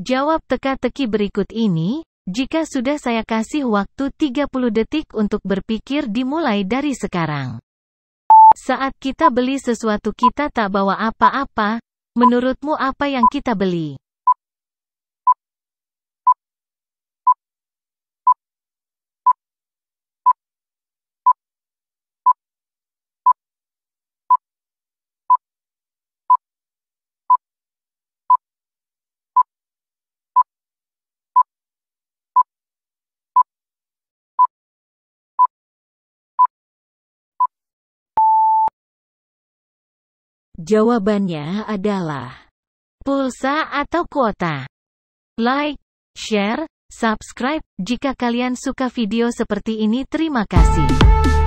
Jawab teka-teki berikut ini, jika sudah saya kasih waktu 30 detik untuk berpikir dimulai dari sekarang. Saat kita beli sesuatu kita tak bawa apa-apa, menurutmu apa yang kita beli? Jawabannya adalah pulsa atau kuota. Like, share, subscribe. Jika kalian suka video seperti ini terima kasih.